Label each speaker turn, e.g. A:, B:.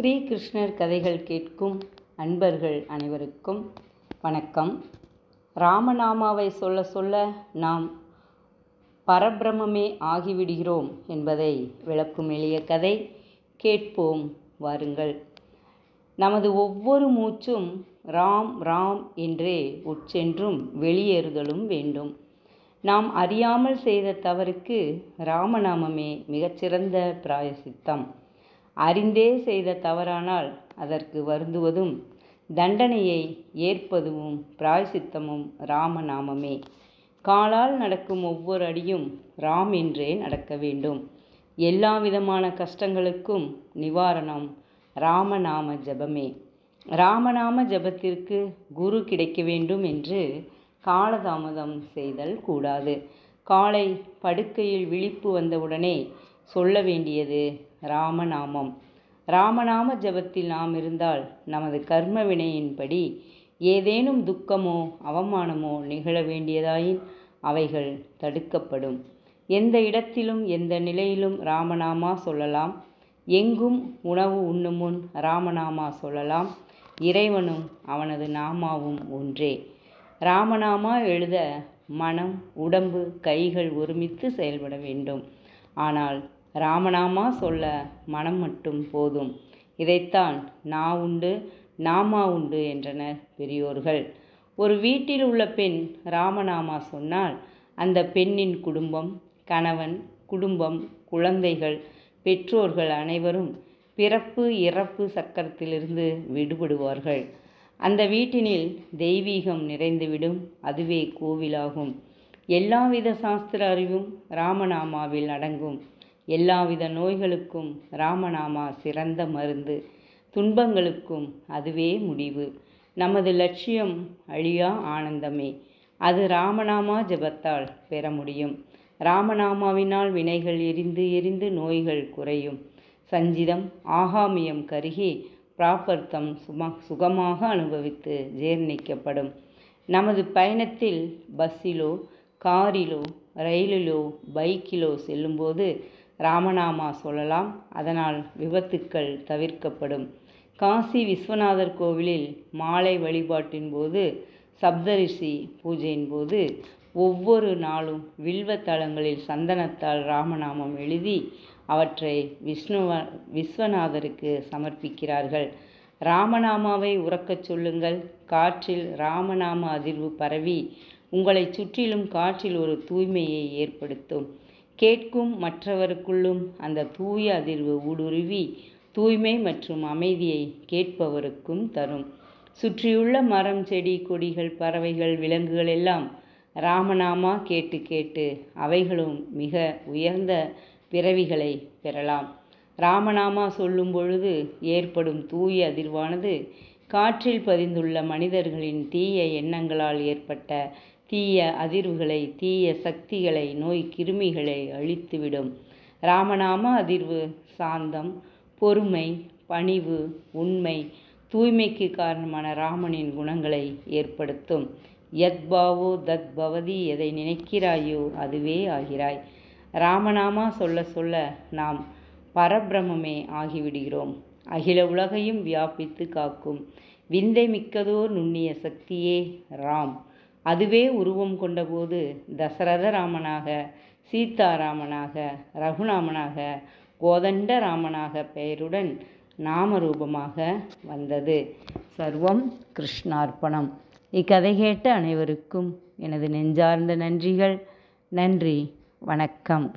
A: ஸ்ரீகிருஷ்ணர் கதைகள் கேட்கும் அன்பர்கள் அனைவருக்கும் வணக்கம் ராமநாமாவை சொல்ல சொல்ல நாம் பரபிரமே ஆகிவிடுகிறோம் என்பதை விளக்கும் எளிய கதை கேட்போம் வாருங்கள் நமது ஒவ்வொரு மூச்சும் ராம் ராம் என்றே உட்சென்றும் வெளியேறுதலும் வேண்டும் நாம் அறியாமல் செய்த தவறுக்கு ராமநாமமே மிகச்சிறந்த பிராயசித்தம் அறிந்தே செய்த தவறானால் அதற்கு வருந்துவதும் தண்டனையை ஏற்பதுவும் பிராயசித்தமும் ராமநாமமே காலால் நடக்கும் ஒவ்வொரு அடியும் ராம் என்றே நடக்க வேண்டும் எல்லா விதமான கஷ்டங்களுக்கும் நிவாரணம் ராமநாம ஜபமே ராமநாம ஜபத்திற்கு குரு கிடைக்க வேண்டும் என்று காலதாமதம் செய்தல் கூடாது காலை படுக்கையில் விழிப்பு வந்தவுடனே சொல்ல வேண்டியது ராமநாமம் ராமநாம ஜபத்தில் நாம் இருந்தால் நமது கர்ம வினையின்படி ஏதேனும் துக்கமோ அவமானமோ நிகழ வேண்டியதாயின் அவைகள் தடுக்கப்படும் எந்த இடத்திலும் எந்த நிலையிலும் ராமநாமா சொல்லலாம் எங்கும் உணவு உண்ணும் முன் ராமநாமா சொல்லலாம் இறைவனும் அவனது நாமாவும் ஒன்றே ராமநாமா எழுத மனம் உடம்பு கைகள் ஒருமித்து செயல்பட வேண்டும் ஆனால் ராமநாமா சொல்ல மனம் மட்டும் போதும் இதைத்தான் நான் உண்டு நாமா உண்டு என்றனர் பெரியோர்கள் ஒரு வீட்டில் உள்ள பெண் ராமநாமா சொன்னால் அந்த பெண்ணின் குடும்பம் கணவன் குடும்பம் குழந்தைகள் பெற்றோர்கள் அனைவரும் பிறப்பு இறப்பு சக்கரத்திலிருந்து விடுபடுவார்கள் அந்த வீட்டினில் தெய்வீகம் நிறைந்துவிடும் அதுவே கோவிலாகும் எல்லாவித சாஸ்திர அறிவும் ராமநாமாவில் அடங்கும் எல்லாவித நோய்களுக்கும் ராமநாமா சிறந்த மருந்து துன்பங்களுக்கும் அதுவே முடிவு நமது லட்சியம் அழியா ஆனந்தமே அது ராமநாமா ஜபத்தால் பெற முடியும் ராமநாமாவினால் வினைகள் எரிந்து எரிந்து நோய்கள் குறையும் சஞ்சிதம் ஆகாமியம் கருகி பிராபர்த்தம் சும சுகமாக அனுபவித்து ஜீர்ணிக்கப்படும் நமது பயணத்தில் பஸ்ஸிலோ காரிலோ ரயிலிலோ பைக்கிலோ செல்லும்போது ராமநாமா சொல்லலாம் அதனால் விபத்துக்கள் தவிர்க்கப்படும் காசி விஸ்வநாதர் கோவிலில் மாலை வழிபாட்டின் போது சப்தரிஷி பூஜையின் போது ஒவ்வொரு நாளும் வில்வ தளங்களில் சந்தனத்தால் ராமநாமம் எழுதி அவற்றை விஷ்ணுவ விஸ்வநாதருக்கு சமர்ப்பிக்கிறார்கள் ராமநாமாவை உறக்கச் சொல்லுங்கள் காற்றில் ராமநாம அதிர்வு பரவி உங்களை சுற்றிலும் காற்றில் ஒரு தூய்மையை ஏற்படுத்தும் கேட்கும் மற்றவருக்குள்ளும் அந்த தூய அதிர்வு ஊடுருவி தூய்மை மற்றும் அமைதியை கேட்பவருக்கும் தரும் சுற்றியுள்ள மரம் செடி கொடிகள் பறவைகள் விலங்குகள் எல்லாம் ராமநாமா கேட்டு கேட்டு அவைகளும் மிக உயர்ந்த பிறவிகளை பெறலாம் ராமநாமா சொல்லும் பொழுது ஏற்படும் தூய அதிர்வானது காற்றில் பதிந்துள்ள மனிதர்களின் தீய எண்ணங்களால் ஏற்பட்ட தீய அதிர்வுகளை தீய சக்திகளை நோய் கிருமிகளை அழித்துவிடும் ராமநாம அதிர்வு சாந்தம் பொறுமை பணிவு உண்மை தூய்மைக்கு காரணமான ராமனின் குணங்களை ஏற்படுத்தும் யத்பாவோ தத் பவதி எதை நினைக்கிறாயோ அதுவே ஆகிறாய் ராமநாமா சொல்ல சொல்ல நாம் பரபிரமே ஆகிவிடுகிறோம் அகில உலகையும் வியாபித்து காக்கும் விந்தை மிக்கதோ நுண்ணிய சக்தியே ராம் அதுவே உருவம் கொண்டபோது தசரத ராமனாக சீதாராமனாக ரகுநாமனாக கோதண்ட ராமனாக பெயருடன் நாமரூபமாக வந்தது சர்வம் கிருஷ்ணார்ப்பணம் இக்கதை கேட்ட அனைவருக்கும் எனது நெஞ்சார்ந்த நன்றிகள் நன்றி வணக்கம்